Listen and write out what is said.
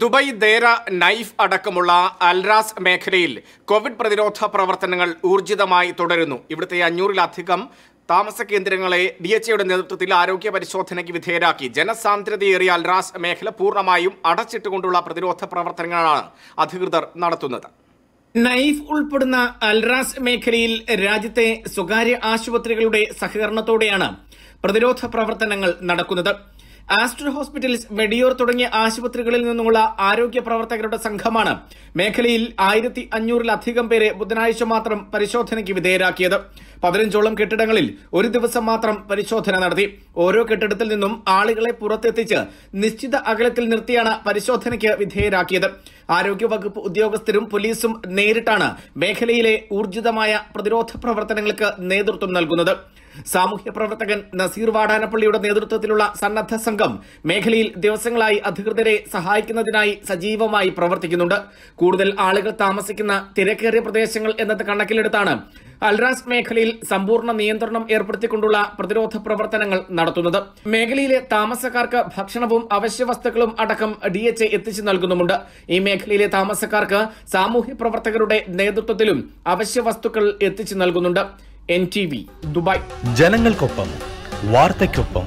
Dubai Deira Naif അടക്കമുള്ള Al Ras മേഖലയിൽ Covid പ്രതിരോധ പ്രവർത്തനങ്ങൾ ഊർജിതമായി തുടരുന്നു ഇവിടുത്തെ അഞ്ഞൂറിലധികം താമസ കേന്ദ്രങ്ങളെ ഡി എച്ച് എയുടെ നേതൃത്വത്തിൽ ആരോഗ്യ പരിശോധനയ്ക്ക് വിധേയരാക്കി ജനസാന്ദ്രതയേറിയ അൽറാസ് മേഖല പൂർണ്ണമായും അടച്ചിട്ടുകൊണ്ടുള്ള പ്രതിരോധ പ്രവർത്തനങ്ങളാണ് അധികൃതർ നടത്തുന്നത് നൈഫ് ഉൾപ്പെടുന്ന അൽറാസ് മേഖലയിൽ രാജ്യത്തെ സ്വകാര്യ ആശുപത്രികളുടെ സഹകരണത്തോടെയാണ് പ്രതിരോധ പ്രവർത്തനങ്ങൾ നടക്കുന്നത് ആസ്റ്റർ ഹോസ്പിറ്റൽസ് വെടിയോർ തുടങ്ങിയ ആശുപത്രികളിൽ നിന്നുള്ള ആരോഗ്യ പ്രവർത്തകരുടെ സംഘമാണ് മേഖലയിൽ ആയിരത്തി അഞ്ഞൂറിലധികം പേരെ ബുധനാഴ്ച മാത്രം പരിശോധനയ്ക്ക് വിധേയരാക്കിയത് പതിനഞ്ചോളം കെട്ടിടങ്ങളിൽ ഒരു ദിവസം മാത്രം പരിശോധന നടത്തി ഓരോ കെട്ടിടത്തിൽ നിന്നും ആളുകളെ പുറത്തെത്തിച്ച് നിശ്ചിത അകലത്തിൽ നിർത്തിയാണ് പരിശോധനയ്ക്ക് വിധേയരാക്കിയത് ആരോഗ്യവകുപ്പ് ഉദ്യോഗസ്ഥരും പോലീസും നേരിട്ടാണ് മേഖലയിലെ ഊർജിതമായ പ്രതിരോധ പ്രവർത്തനങ്ങൾക്ക് നേതൃത്വം നൽകുന്നത് സാമൂഹ്യ പ്രവർത്തകൻ നസീർ വാടാനപ്പള്ളിയുടെ നേതൃത്വത്തിലുള്ള സന്നദ്ധ സംഘം മേഖലയിൽ ദിവസങ്ങളായി അധികൃതരെ സഹായിക്കുന്നതിനായി സജീവമായി പ്രവർത്തിക്കുന്നുണ്ട് കൂടുതൽ ആളുകൾ താമസിക്കുന്ന തിരക്കേറിയ പ്രദേശങ്ങൾ എന്നത് കണക്കിലെടുത്താണ് അൽറാസ് മേഖലയിൽ സമ്പൂർണ്ണ നിയന്ത്രണം ഏർപ്പെടുത്തിക്കൊണ്ടുള്ള പ്രതിരോധ പ്രവർത്തനങ്ങൾ നടത്തുന്നത് മേഖലയിലെ താമസക്കാർക്ക് ഭക്ഷണവും അവശ്യവസ്തുക്കളും അടക്കം ഡി എച്ച് എത്തിച്ചു നൽകുന്നുമുണ്ട് ഈ മേഖലയിലെ താമസക്കാർക്ക് സാമൂഹ്യ പ്രവർത്തകരുടെ നേതൃത്വത്തിലും അവശ്യവസ്തുക്കൾ എത്തിച്ചു നൽകുന്നുണ്ട് എൻ ദുബായ് ജനങ്ങൾക്കൊപ്പം വാർത്തയ്ക്കൊപ്പം